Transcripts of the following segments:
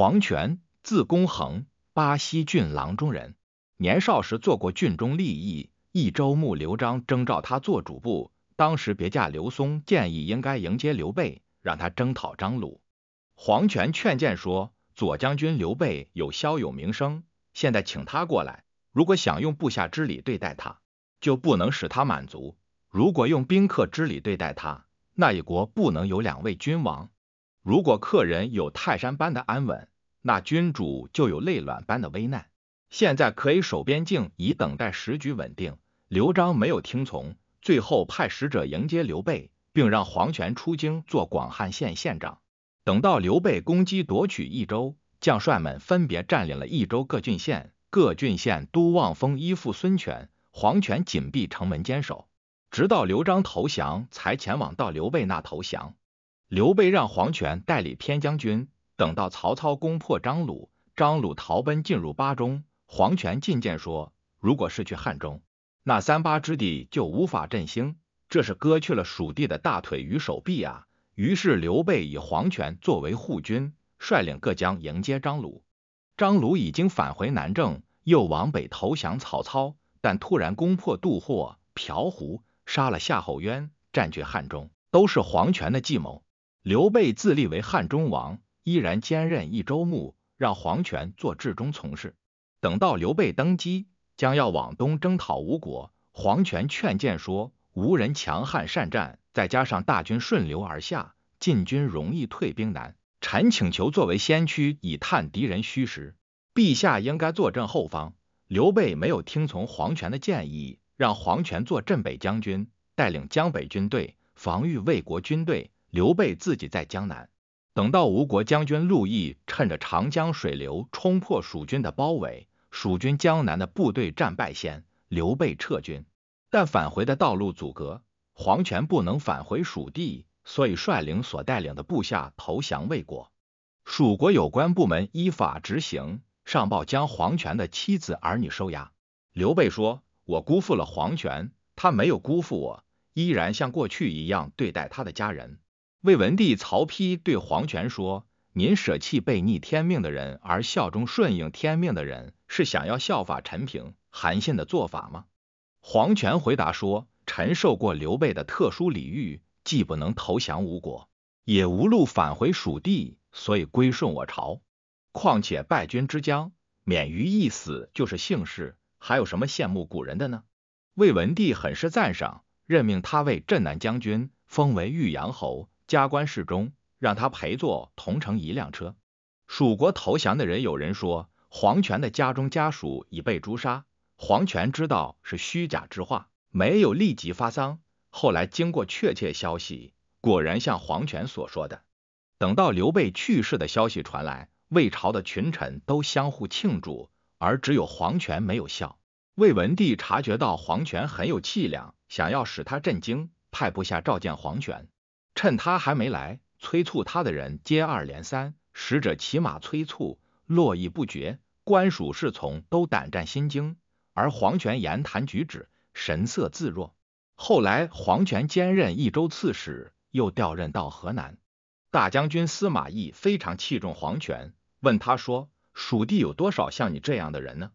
黄权字公衡，巴西郡郎中人。年少时做过郡中吏役。益州牧刘璋征召他做主簿。当时别驾刘松建议应该迎接刘备，让他征讨张鲁。黄权劝谏说：“左将军刘备有骁勇名声，现在请他过来，如果想用部下之礼对待他，就不能使他满足；如果用宾客之礼对待他，那一国不能有两位君王。如果客人有泰山般的安稳。”那君主就有累卵般的危难。现在可以守边境，以等待时局稳定。刘璋没有听从，最后派使者迎接刘备，并让黄权出京做广汉县县长。等到刘备攻击夺取益州，将帅们分别占领了益州各郡县，各郡县都望风依附孙权。黄权紧闭城门坚守，直到刘璋投降，才前往到刘备那投降。刘备让黄权代理偏将军。等到曹操攻破张鲁，张鲁逃奔进入巴中，黄权进谏说：“如果是去汉中，那三巴之地就无法振兴，这是割去了蜀地的大腿与手臂啊。”于是刘备以黄权作为护军，率领各将迎接张鲁。张鲁已经返回南郑，又往北投降曹操，但突然攻破杜货、嫖胡，杀了夏侯渊，占据汉中，都是黄权的计谋。刘备自立为汉中王。依然兼任益州牧，让黄权做治中从事。等到刘备登基，将要往东征讨吴国，黄权劝谏说：“无人强悍善战，再加上大军顺流而下，进军容易退兵难。臣请求作为先驱，以探敌人虚实。陛下应该坐镇后方。”刘备没有听从黄权的建议，让黄权做镇北将军，带领江北军队防御魏国军队。刘备自己在江南。等到吴国将军陆毅趁着长江水流冲破蜀军的包围，蜀军江南的部队战败先，刘备撤军，但返回的道路阻隔，黄权不能返回蜀地，所以率领所带领的部下投降魏国。蜀国有关部门依法执行，上报将黄权的妻子儿女收押。刘备说：“我辜负了黄权，他没有辜负我，依然像过去一样对待他的家人。”魏文帝曹丕对黄权说：“您舍弃背逆天命的人，而效忠顺应天命的人，是想要效法陈平、韩信的做法吗？”黄权回答说：“臣受过刘备的特殊礼遇，既不能投降吴国，也无路返回蜀地，所以归顺我朝。况且败军之将，免于一死就是幸事，还有什么羡慕古人的呢？”魏文帝很是赞赏，任命他为镇南将军，封为豫阳侯。加官侍中，让他陪坐同乘一辆车。蜀国投降的人有人说黄权的家中家属已被诛杀，黄权知道是虚假之话，没有立即发丧。后来经过确切消息，果然像黄权所说的。等到刘备去世的消息传来，魏朝的群臣都相互庆祝，而只有黄权没有笑。魏文帝察觉到黄权很有气量，想要使他震惊，派部下召见黄权。趁他还没来，催促他的人接二连三，使者骑马催促，络绎不绝，官署侍从都胆战心惊，而黄权言谈举止，神色自若。后来黄权兼任益州刺史，又调任到河南。大将军司马懿非常器重黄权，问他说：“蜀地有多少像你这样的人呢？”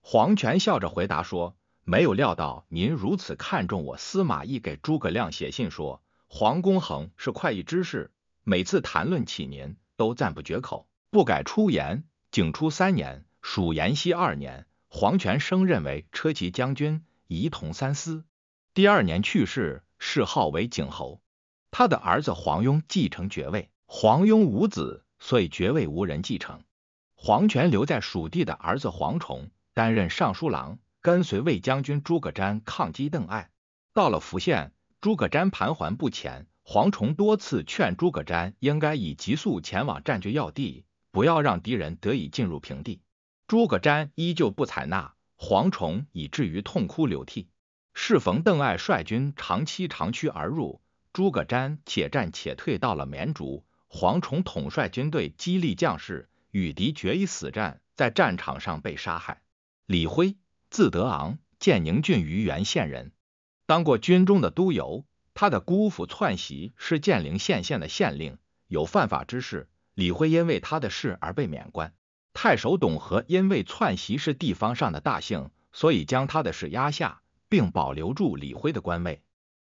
黄权笑着回答说：“没有料到您如此看重我。”司马懿给诸葛亮写信说。黄公衡是会意之士，每次谈论起您，都赞不绝口，不改出言。景初三年，蜀延熙二年，黄权升任为车骑将军、仪同三司。第二年去世，谥号为景侯。他的儿子黄雍继承爵位。黄雍无子，所以爵位无人继承。黄权留在蜀地的儿子黄崇担任尚书郎，跟随魏将军诸葛瞻抗击邓艾，到了福县。诸葛瞻盘桓不前，黄崇多次劝诸葛瞻应该以急速前往占据要地，不要让敌人得以进入平地。诸葛瞻依旧不采纳，黄崇以至于痛哭流涕。适逢邓艾率军长期长驱而入，诸葛瞻且战且退到了绵竹，黄崇统帅军队激励将士，与敌决一死战，在战场上被杀害。李辉，字德昂，建宁郡于原县人。当过军中的督邮，他的姑父篡袭是建陵县县的县令，有犯法之事，李辉因为他的事而被免官。太守董和因为篡袭是地方上的大姓，所以将他的事压下，并保留住李辉的官位。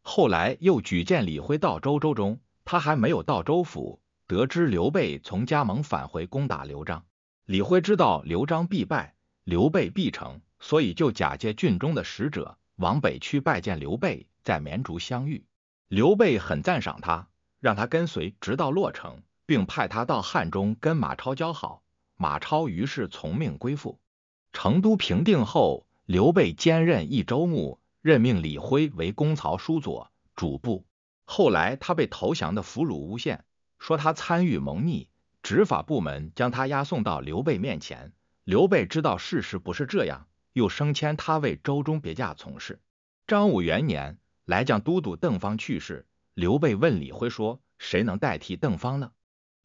后来又举荐李辉到周州中，他还没有到州府，得知刘备从加盟返回攻打刘璋，李辉知道刘璋必败，刘备必成，所以就假借郡中的使者。往北去拜见刘备，在绵竹相遇。刘备很赞赏他，让他跟随，直到洛城，并派他到汉中跟马超交好。马超于是从命归附。成都平定后，刘备兼任益州牧，任命李恢为功曹书佐、主簿。后来他被投降的俘虏诬陷，说他参与谋逆，执法部门将他押送到刘备面前。刘备知道事实不是这样。又升迁他为州中别驾从事。张武元年，来将都督邓方去世。刘备问李恢说：“谁能代替邓方呢？”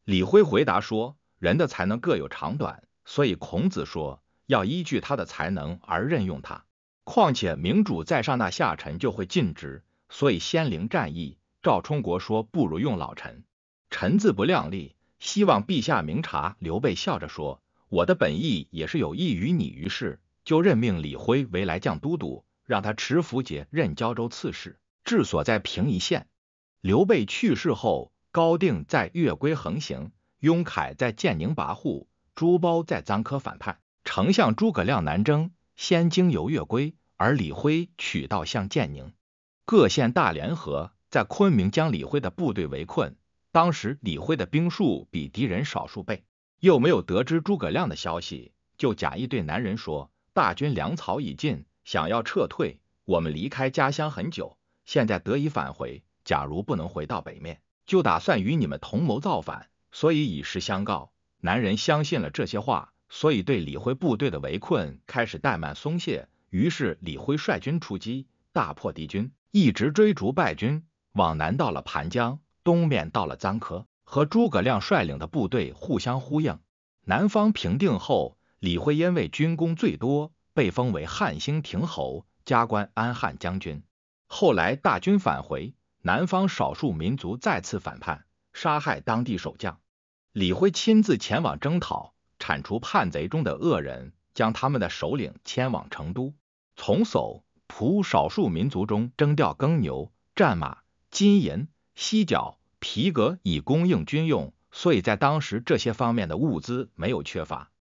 李恢回答说：“人的才能各有长短，所以孔子说要依据他的才能而任用他。况且明主在上，那下臣就会尽职。所以先陵战役，赵充国说不如用老臣。臣自不量力，希望陛下明察。”刘备笑着说：“我的本意也是有益于你，于是。”就任命李辉为来将都督，让他持符节任胶州刺史，治所在平邑县。刘备去世后，高定在越归横行，雍凯在建宁跋扈，朱褒在臧科反叛。丞相诸葛亮南征，先经由越归，而李辉取道向建宁。各县大联合，在昆明将李辉的部队围困。当时李辉的兵数比敌人少数倍，又没有得知诸葛亮的消息，就假意对男人说。大军粮草已尽，想要撤退。我们离开家乡很久，现在得以返回。假如不能回到北面，就打算与你们同谋造反，所以以实相告。男人相信了这些话，所以对李辉部队的围困开始怠慢松懈。于是李辉率军出击，大破敌军，一直追逐败军，往南到了盘江，东面到了臧科，和诸葛亮率领的部队互相呼应。南方平定后。李辉因为军功最多，被封为汉兴亭侯，加官安汉将军。后来大军返回，南方少数民族再次反叛，杀害当地守将。李辉亲自前往征讨，铲除叛贼中的恶人，将他们的首领迁往成都。从叟、仆少数民族中征调耕牛、战马、金银、犀角、皮革，以供应军用，所以在当时这些方面的物资没有缺乏。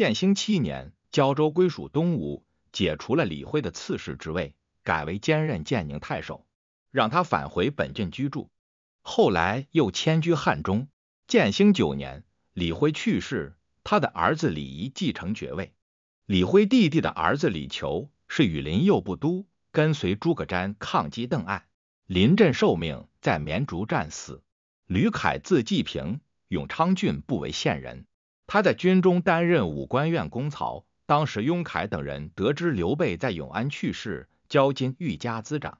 建兴七年，交州归属东吴，解除了李恢的刺史之位，改为兼任建宁太守，让他返回本郡居住。后来又迁居汉中。建兴九年，李恢去世，他的儿子李仪继承爵位。李恢弟弟的儿子李球是羽林右部都，跟随诸葛瞻抗击邓艾，临阵受命，在绵竹战死。吕凯字季平，永昌郡不为县人。他在军中担任武官院公曹。当时雍凯等人得知刘备在永安去世，交金愈加滋长。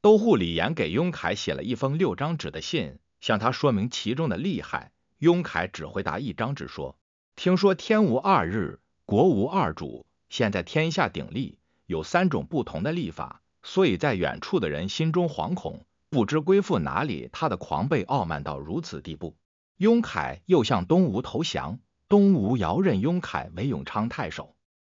都护李严给雍凯写了一封六张纸的信，向他说明其中的利害。雍凯只回答一张，纸说：“听说天无二日，国无二主。现在天下鼎立，有三种不同的立法，所以在远处的人心中惶恐，不知归附哪里。”他的狂悖傲慢到如此地步，雍凯又向东吴投降。东吴遥任雍凯为永昌太守。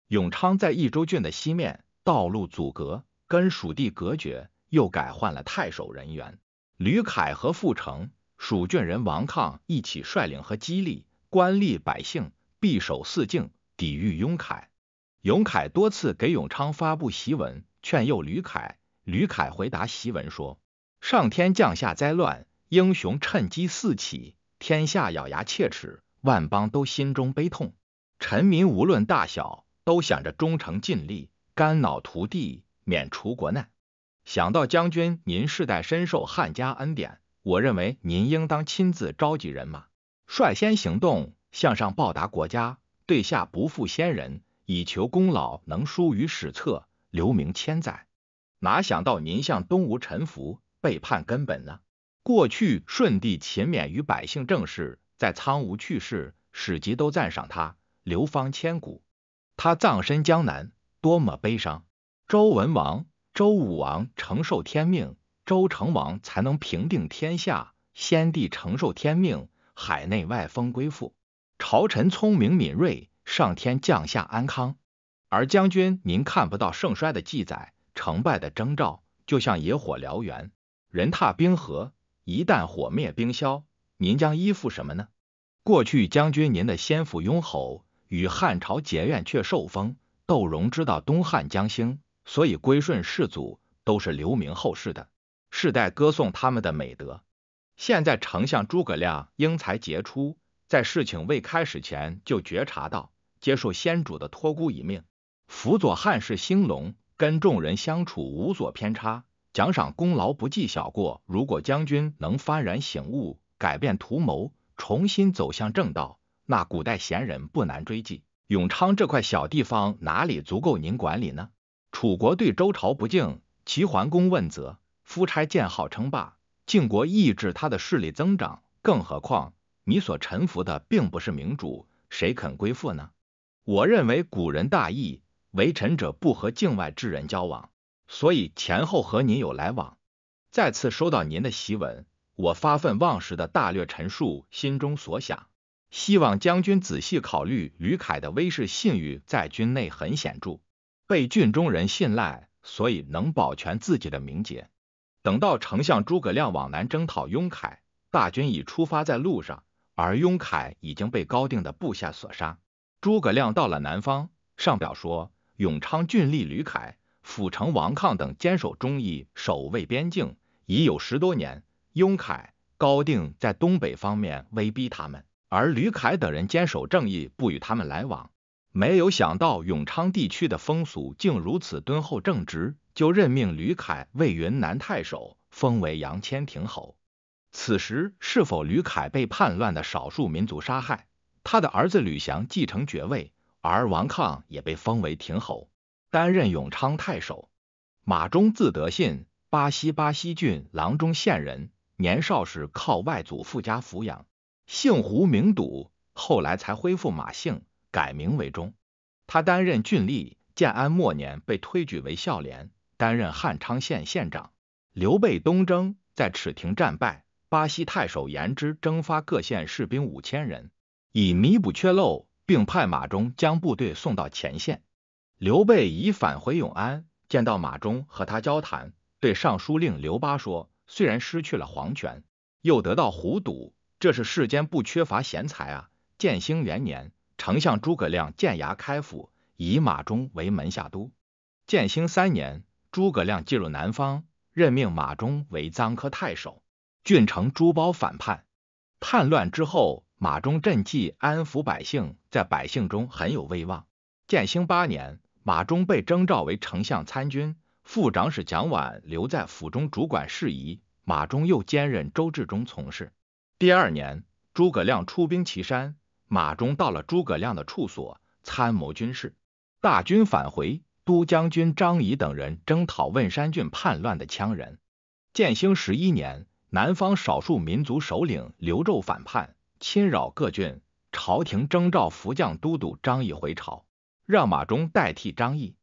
永昌在益州郡的西面，道路阻隔，跟蜀地隔绝，又改换了太守人员。吕凯和傅成、蜀郡人王抗一起率领和激励官吏百姓，必守四境，抵御雍凯。雍凯多次给永昌发布檄文，劝诱吕凯。吕凯回答檄文说：“上天降下灾乱，英雄趁机四起，天下咬牙切齿。”万邦都心中悲痛，臣民无论大小，都想着忠诚尽力，肝脑涂地，免除国难。想到将军您世代深受汉家恩典，我认为您应当亲自召集人马，率先行动，向上报答国家，对下不负先人，以求功劳能书于史册，留名千载。哪想到您向东吴臣服，背叛根本呢？过去舜帝勤勉于百姓政事。在苍梧去世，史籍都赞赏他，流芳千古。他葬身江南，多么悲伤！周文王、周武王承受天命，周成王才能平定天下。先帝承受天命，海内外风归附。朝臣聪明敏锐，上天降下安康。而将军您看不到盛衰的记载，成败的征兆，就像野火燎原，人踏冰河。一旦火灭冰消。您将依附什么呢？过去将军您的先父雍侯与汉朝结怨却受封。窦融知道东汉将兴，所以归顺世祖，都是留名后世的，世代歌颂他们的美德。现在丞相诸葛亮英才杰出，在事情未开始前就觉察到，接受先主的托孤一命，辅佐汉室兴隆，跟众人相处无所偏差，奖赏功劳不计小过。如果将军能幡然醒悟。改变图谋，重新走向正道，那古代贤人不难追记。永昌这块小地方，哪里足够您管理呢？楚国对周朝不敬，齐桓公问责，夫差建号称霸，晋国抑制他的势力增长。更何况，你所臣服的并不是明主，谁肯归附呢？我认为古人大义，为臣者不和境外之人交往，所以前后和您有来往，再次收到您的檄文。我发愤忘食的大略陈述心中所想，希望将军仔细考虑。吕凯的威势信誉在军内很显著，被郡中人信赖，所以能保全自己的名节。等到丞相诸葛亮往南征讨雍凯，大军已出发在路上，而雍凯已经被高定的部下所杀。诸葛亮到了南方，上表说：永昌郡吏吕凯、辅城王抗等坚守忠义，守卫边境已有十多年。雍凯、高定在东北方面威逼他们，而吕凯等人坚守正义，不与他们来往。没有想到永昌地区的风俗竟如此敦厚正直，就任命吕凯为云南太守，封为杨千亭侯。此时，是否吕凯被叛乱的少数民族杀害？他的儿子吕翔继承爵位，而王抗也被封为亭侯，担任永昌太守。马忠，字德信，巴西巴西郡郎中县人。年少时靠外祖父家抚养，姓胡名笃，后来才恢复马姓，改名为忠。他担任郡吏，建安末年被推举为孝廉，担任汉昌县县长。刘备东征，在赤亭战败，巴西太守严之征发各县士兵五千人，以弥补缺漏，并派马忠将部队送到前线。刘备已返回永安，见到马忠和他交谈，对尚书令刘巴说。虽然失去了皇权，又得到虎堵，这是世间不缺乏贤才啊。建兴元年，丞相诸葛亮建衙开府，以马忠为门下都。建兴三年，诸葛亮进入南方，任命马忠为牂科太守。郡城朱褒反叛，叛乱之后，马忠赈济安抚百姓，在百姓中很有威望。建兴八年，马忠被征召为丞相参军。副长史蒋琬留在府中主管事宜，马忠又兼任周志中从事。第二年，诸葛亮出兵祁山，马忠到了诸葛亮的处所，参谋军事。大军返回，都将军张仪等人征讨汶山郡叛乱的羌人。建兴十一年，南方少数民族首领刘胄反叛，侵扰各郡，朝廷征召伏将都督张仪回朝，让马忠代替张仪。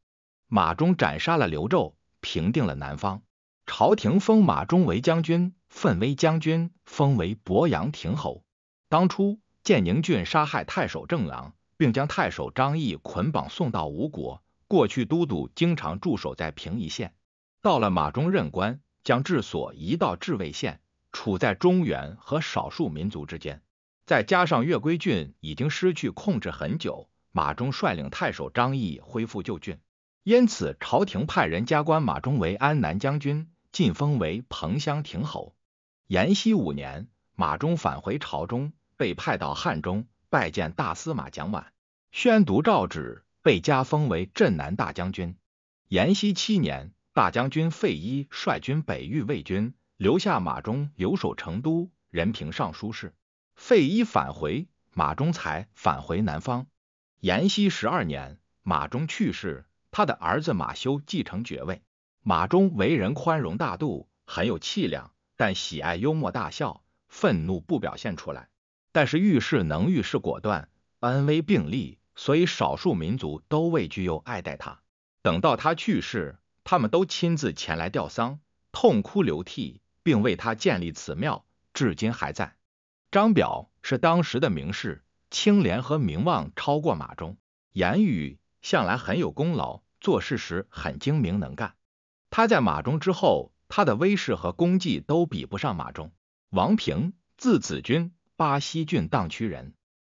马忠斩杀了刘胄，平定了南方。朝廷封马忠为将军、奋威将军，封为博阳亭侯。当初建宁郡杀害太守郑郎，并将太守张毅捆绑送到吴国。过去都督经常驻守在平邑县，到了马忠任官，将治所移到治魏县，处在中原和少数民族之间。再加上越归郡已经失去控制很久，马忠率领太守张毅恢复旧郡。因此，朝廷派人加官马忠为安南将军，晋封为彭乡亭侯。延熙五年，马忠返回朝中，被派到汉中拜见大司马蒋琬，宣读诏旨，被加封为镇南大将军。延熙七年，大将军费祎率军北御魏军，留下马忠留守成都，任平尚书事。费祎返回，马忠才返回南方。延熙十二年，马忠去世。他的儿子马修继承爵位。马忠为人宽容大度，很有气量，但喜爱幽默大笑，愤怒不表现出来。但是遇事能遇事果断，恩威并立，所以少数民族都畏惧又爱戴他。等到他去世，他们都亲自前来吊丧，痛哭流涕，并为他建立此庙，至今还在。张表是当时的名士，清廉和名望超过马忠，言语向来很有功劳。做事时很精明能干。他在马忠之后，他的威势和功绩都比不上马忠。王平，字子君，巴西郡宕区人，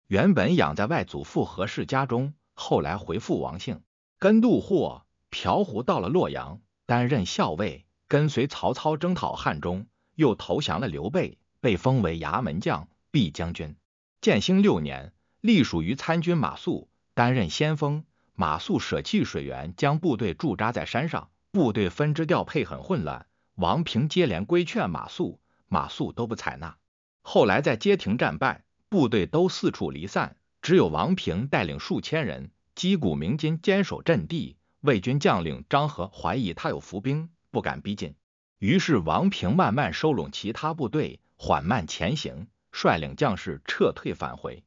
原本养在外祖父何氏家中，后来回父王姓，跟杜霍、朴胡到了洛阳，担任校尉，跟随曹操征讨汉中，又投降了刘备，被封为牙门将、毕将军。建兴六年，隶属于参军马谡，担任先锋。马谡舍弃水源，将部队驻扎在山上。部队分支调配很混乱。王平接连规劝马谡，马谡都不采纳。后来在街亭战败，部队都四处离散，只有王平带领数千人，击鼓鸣金坚守阵地。魏军将领张和怀疑他有伏兵，不敢逼近。于是王平慢慢收拢其他部队，缓慢前行，率领将士撤退返回。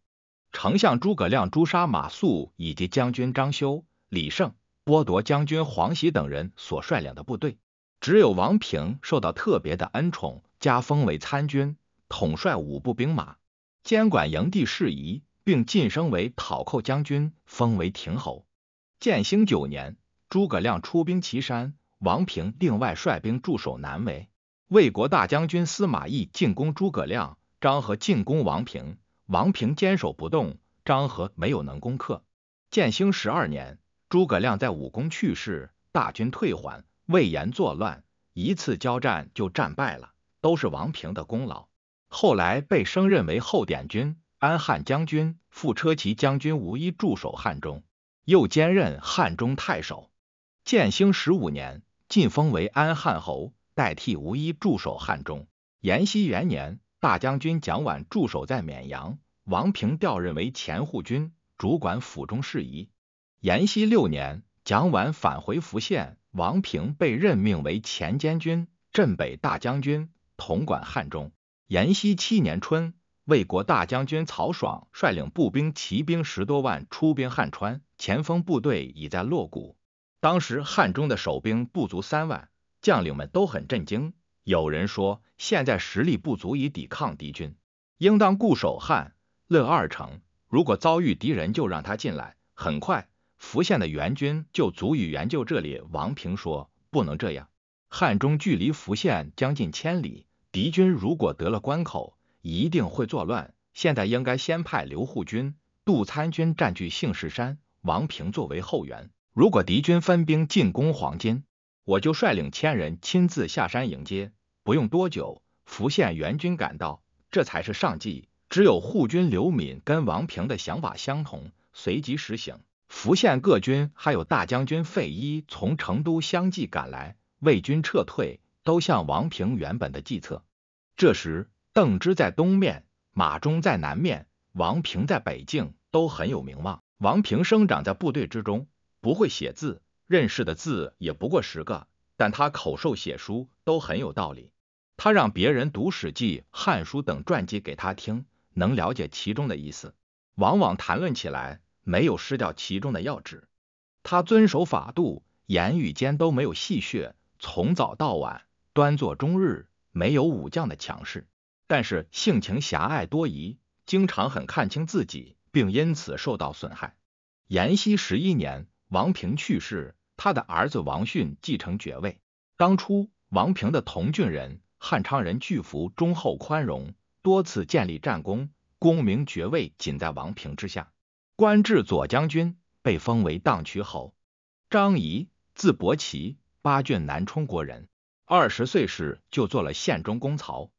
丞相诸葛亮诛杀马谡以及将军张休、李胜，剥夺将军黄袭等人所率领的部队。只有王平受到特别的恩宠，加封为参军，统率五部兵马，监管营地事宜，并晋升为讨寇将军，封为亭侯。建兴九年，诸葛亮出兵祁山，王平另外率兵驻守南围。魏国大将军司马懿进攻诸葛亮，张合进攻王平。王平坚守不动，张合没有能攻克。建兴十二年，诸葛亮在武功去世，大军退还，魏延作乱，一次交战就战败了，都是王平的功劳。后来被升任为后典军、安汉将军、副车骑将军吴一驻守汉中，又兼任汉中太守。建兴十五年，晋封为安汉侯，代替吴一驻守汉中。延熙元年。大将军蒋琬驻守在绵阳，王平调任为前护军，主管府中事宜。延熙六年，蒋琬返回福县，王平被任命为前监军、镇北大将军，统管汉中。延熙七年春，魏国大将军曹爽率领步兵、骑兵十多万出兵汉川，前锋部队已在洛谷。当时汉中的守兵不足三万，将领们都很震惊。有人说，现在实力不足以抵抗敌军，应当固守汉、乐二城。如果遭遇敌人，就让他进来。很快，福县的援军就足以援救这里。王平说：“不能这样，汉中距离福县将近千里，敌军如果得了关口，一定会作乱。现在应该先派刘护军、杜参军占据杏石山，王平作为后援。如果敌军分兵进攻黄金，我就率领千人亲自下山迎接。”不用多久，福县援军赶到，这才是上计。只有护军刘敏跟王平的想法相同，随即实行。福县各军还有大将军费祎从成都相继赶来，魏军撤退，都向王平原本的计策。这时，邓芝在东面，马忠在南面，王平在北境，都很有名望。王平生长在部队之中，不会写字，认识的字也不过十个。但他口授写书都很有道理。他让别人读《史记》《汉书》等传记给他听，能了解其中的意思。往往谈论起来，没有失掉其中的要旨。他遵守法度，言语间都没有戏谑。从早到晚，端坐终日，没有武将的强势。但是性情狭隘多疑，经常很看清自己，并因此受到损害。延熙十一年，王平去世。他的儿子王迅继承爵位。当初，王平的同郡人汉昌人巨服忠厚宽容，多次建立战功，功名爵位仅在王平之下，官至左将军，被封为荡渠侯。张仪，字伯奇，巴郡南充国人，二十岁时就做了县中公曹。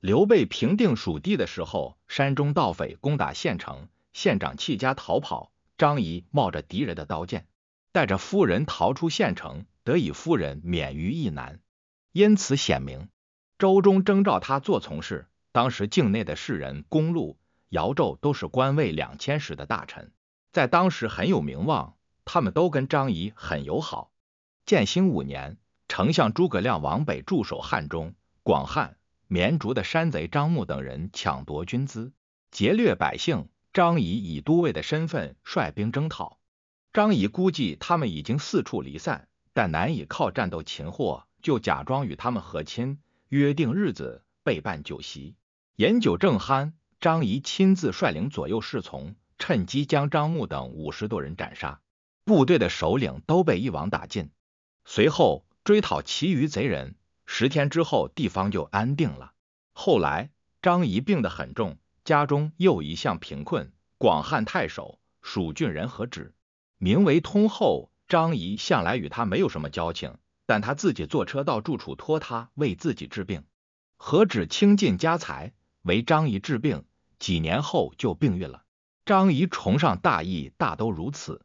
刘备平定蜀地的时候，山中盗匪攻打县城，县长弃家逃跑，张仪冒着敌人的刀剑。带着夫人逃出县城，得以夫人免于一难，因此显明，周中征召他做从事。当时境内的士人公路、姚胄都是官位两千石的大臣，在当时很有名望。他们都跟张仪很友好。建兴五年，丞相诸葛亮往北驻守汉中、广汉、绵竹的山贼张牧等人抢夺军资，劫掠百姓。张仪以都尉的身份率兵征讨。张仪估计他们已经四处离散，但难以靠战斗擒获，就假装与他们和亲，约定日子备办酒席。饮酒正酣，张仪亲自率领左右侍从，趁机将张牧等五十多人斩杀，部队的首领都被一网打尽。随后追讨其余贼人，十天之后地方就安定了。后来张仪病得很重，家中又一向贫困。广汉太守蜀郡人何止。名为通后，张仪向来与他没有什么交情，但他自己坐车到住处托他为自己治病，何止倾尽家财为张仪治病？几年后就病愈了。张仪崇尚大义，大都如此。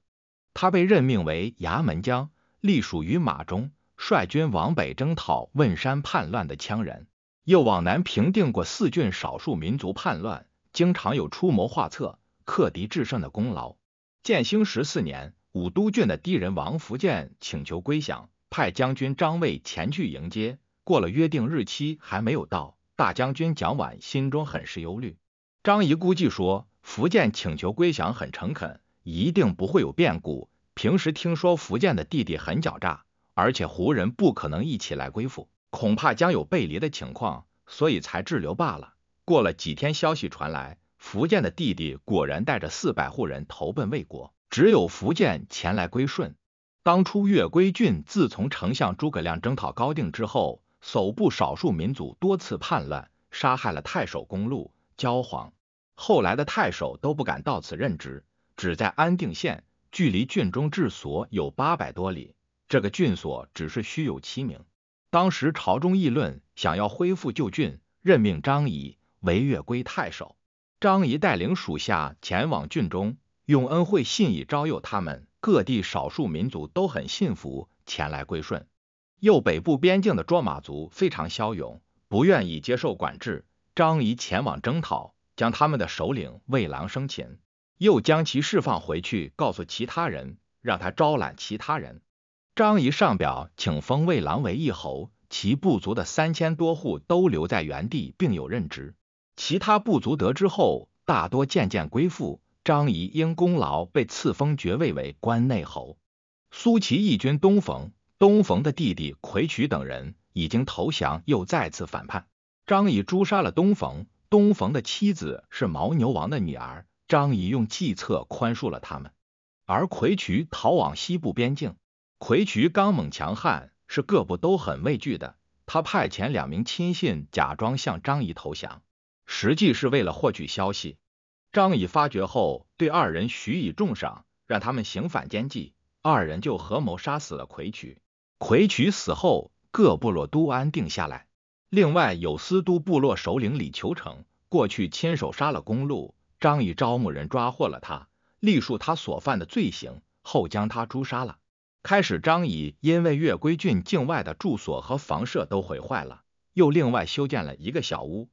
他被任命为衙门将，隶属于马忠，率军往北征讨汶山叛乱的羌人，又往南平定过四郡少数民族叛乱，经常有出谋划策、克敌制胜的功劳。建兴十四年，武都郡的敌人王福建请求归降，派将军张卫前去迎接。过了约定日期还没有到，大将军蒋琬心中很是忧虑。张仪估计说，福建请求归降很诚恳，一定不会有变故。平时听说福建的弟弟很狡诈，而且胡人不可能一起来归附，恐怕将有背离的情况，所以才滞留罢了。过了几天，消息传来。福建的弟弟果然带着四百户人投奔魏国，只有福建前来归顺。当初越归郡自从丞相诸葛亮征讨高定之后，首部少数民族多次叛乱，杀害了太守公路、焦黄，后来的太守都不敢到此任职，只在安定县，距离郡中治所有八百多里。这个郡所只是虚有其名。当时朝中议论，想要恢复旧郡，任命张仪为越归太守。张仪带领属下前往郡中，用恩惠、信义招诱他们，各地少数民族都很信服，前来归顺。右北部边境的卓玛族非常骁勇，不愿意接受管制。张仪前往征讨，将他们的首领魏郎生擒，又将其释放回去，告诉其他人，让他招揽其他人。张仪上表请封魏郎为一侯，其部族的三千多户都留在原地，并有任职。其他部族得知后，大多渐渐归附。张仪因功劳被赐封爵位为关内侯。苏秦义军东冯，东冯的弟弟魁渠等人已经投降，又再次反叛。张仪诛杀了东冯。东冯的妻子是牦牛王的女儿，张仪用计策宽恕了他们。而魁渠逃往西部边境。魁渠刚猛强悍，是各部都很畏惧的。他派遣两名亲信假装向张仪投降。实际是为了获取消息。张仪发觉后，对二人许以重赏，让他们行反间计。二人就合谋杀死了魁渠。魁渠死后，各部落都安定下来。另外，有司都部落首领李求成过去亲手杀了公路，张仪招募人抓获了他，立数他所犯的罪行，后将他诛杀了。开始，张仪因为越归郡境外的住所和房舍都毁坏了，又另外修建了一个小屋。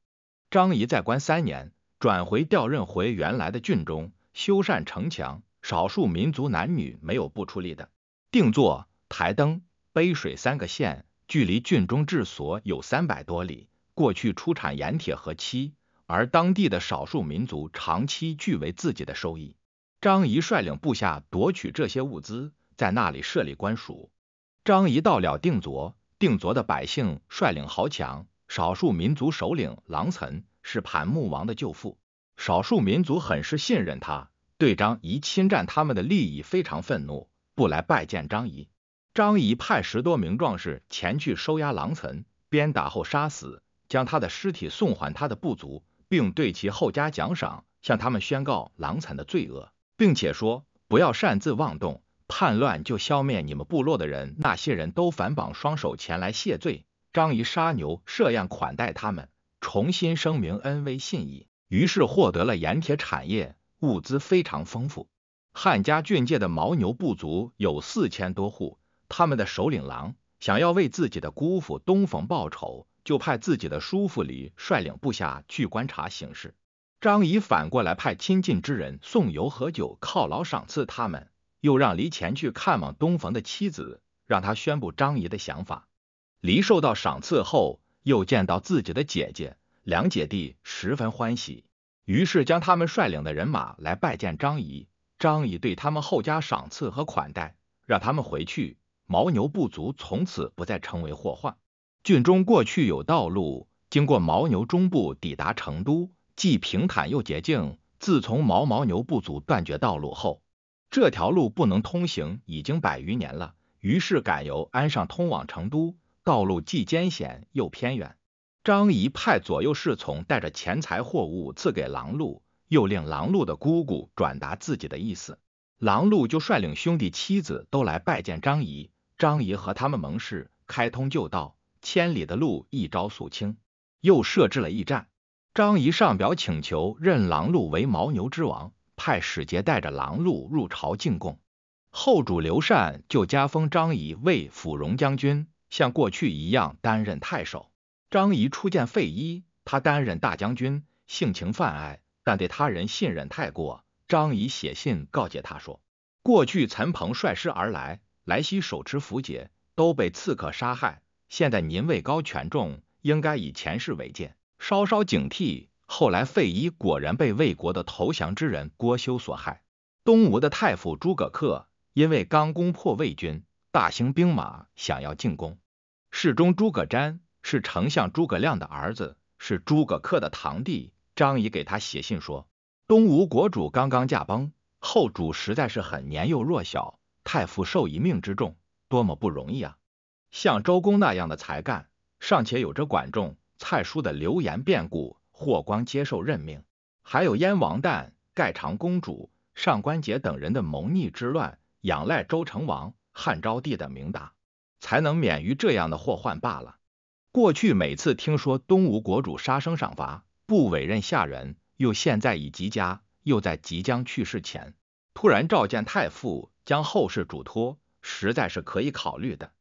张仪在官三年，转回调任回原来的郡中修缮城墙，少数民族男女没有不出力的。定做台灯、杯水三个县，距离郡中治所有三百多里。过去出产盐铁和漆，而当地的少数民族长期据为自己的收益。张仪率领部下夺取这些物资，在那里设立官署。张仪到了定夺，定夺的百姓率领豪强。少数民族首领狼岑是盘木王的舅父，少数民族很是信任他。对张仪侵占他们的利益非常愤怒，不来拜见张仪。张仪派十多名壮士前去收押狼岑，鞭打后杀死，将他的尸体送还他的部族，并对其后加奖赏，向他们宣告狼岑的罪恶，并且说不要擅自妄动，叛乱就消灭你们部落的人。那些人都反绑双手前来谢罪。张仪杀牛设宴款待他们，重新声明恩威信义，于是获得了盐铁产业，物资非常丰富。汉家郡界的牦牛部族有四千多户，他们的首领狼想要为自己的姑父东冯报仇，就派自己的叔父李率领部下去观察形势。张仪反过来派亲近之人送油和酒犒劳赏赐他们，又让离前去看望东冯的妻子，让他宣布张仪的想法。离受到赏赐后，又见到自己的姐姐，两姐弟十分欢喜，于是将他们率领的人马来拜见张仪。张仪对他们厚加赏赐和款待，让他们回去。牦牛部族从此不再成为祸患。郡中过去有道路经过牦牛中部抵达成都，既平坦又洁净。自从牦牦牛部族断绝道路后，这条路不能通行，已经百余年了。于是改由安上通往成都。道路既艰险又偏远，张仪派左右侍从带着钱财货物赐给狼鹿，又令狼鹿的姑姑转达自己的意思。狼鹿就率领兄弟妻子都来拜见张仪，张仪和他们盟誓，开通旧道，千里的路一朝肃清，又设置了驿站。张仪上表请求任狼鹿为牦牛之王，派使节带着狼鹿入朝进贡。后主刘禅就加封张仪为辅戎将军。像过去一样担任太守。张仪初见费祎，他担任大将军，性情泛爱，但对他人信任太过。张仪写信告诫他说：“过去陈鹏率师而来，莱西手持符节，都被刺客杀害。现在您位高权重，应该以前世为鉴，稍稍警惕。”后来费祎果然被魏国的投降之人郭修所害。东吴的太傅诸葛恪因为刚攻破魏军。大兴兵马想要进攻，侍中诸葛瞻是丞相诸葛亮的儿子，是诸葛恪的堂弟。张仪给他写信说：“东吴国主刚刚驾崩，后主实在是很年幼弱小，太傅受一命之重，多么不容易啊！像周公那样的才干，尚且有着管仲、蔡叔的流言变故。霍光接受任命，还有燕王旦、盖长公主、上官桀等人的谋逆之乱，仰赖周成王。”汉昭帝的明达，才能免于这样的祸患罢了。过去每次听说东吴国主杀生赏罚，不委任下人，又现在已及家，又在即将去世前突然召见太傅，将后事嘱托，实在是可以考虑的。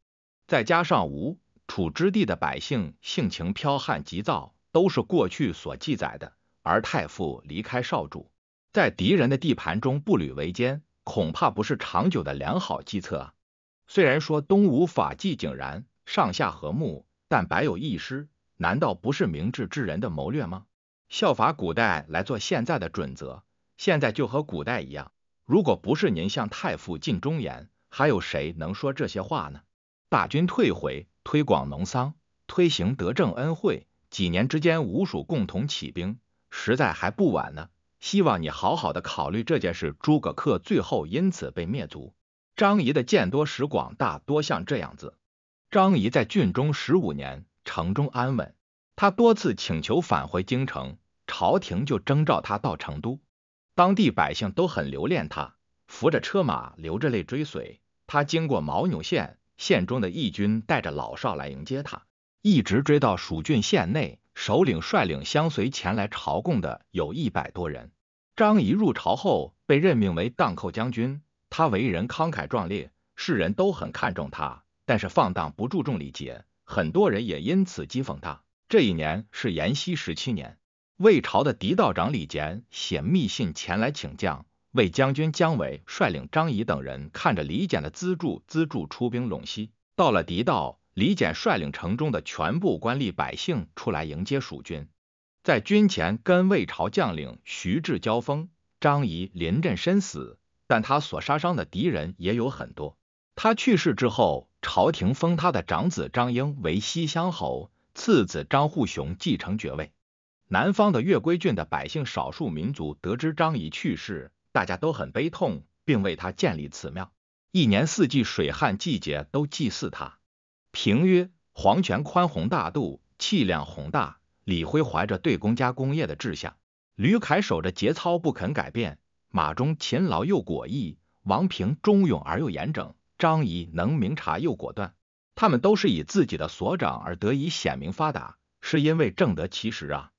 再加上吴楚之地的百姓性情剽悍急躁，都是过去所记载的。而太傅离开少主，在敌人的地盘中步履维艰，恐怕不是长久的良好计策。虽然说东吴法纪井然，上下和睦，但百有一失，难道不是明智之人的谋略吗？效法古代来做现在的准则，现在就和古代一样。如果不是您向太傅尽忠言，还有谁能说这些话呢？大军退回，推广农桑，推行德政恩惠，几年之间，吴蜀共同起兵，实在还不晚呢。希望你好好的考虑这件事。诸葛恪最后因此被灭族。张仪的见多识广，大多像这样子。张仪在郡中十五年，城中安稳。他多次请求返回京城，朝廷就征召他到成都。当地百姓都很留恋他，扶着车马，流着泪追随。他经过牦牛县，县中的义军带着老少来迎接他，一直追到蜀郡县内。首领率领相随前来朝贡的有一百多人。张仪入朝后，被任命为荡寇将军。他为人慷慨壮烈，世人都很看重他，但是放荡不注重礼节，很多人也因此讥讽他。这一年是延熙十七年，魏朝的狄道长李简写密信前来请降，魏将军姜维率领张仪等人看着李简的资助资助出兵陇西。到了狄道，李简率领城中的全部官吏百姓出来迎接蜀军，在军前跟魏朝将领徐志交锋，张仪临阵身死。但他所杀伤的敌人也有很多。他去世之后，朝廷封他的长子张英为西乡侯，次子张护雄继承爵位。南方的越归郡的百姓、少数民族得知张仪去世，大家都很悲痛，并为他建立祠庙，一年四季、水旱季节都祭祀他。评曰：黄权宽宏大度，气量宏大。李辉怀着对公家工业的志向，吕凯守着节操不肯改变。马忠勤劳又果毅，王平忠勇而又严整，张仪能明察又果断。他们都是以自己的所长而得以显明发达，是因为正得其时啊。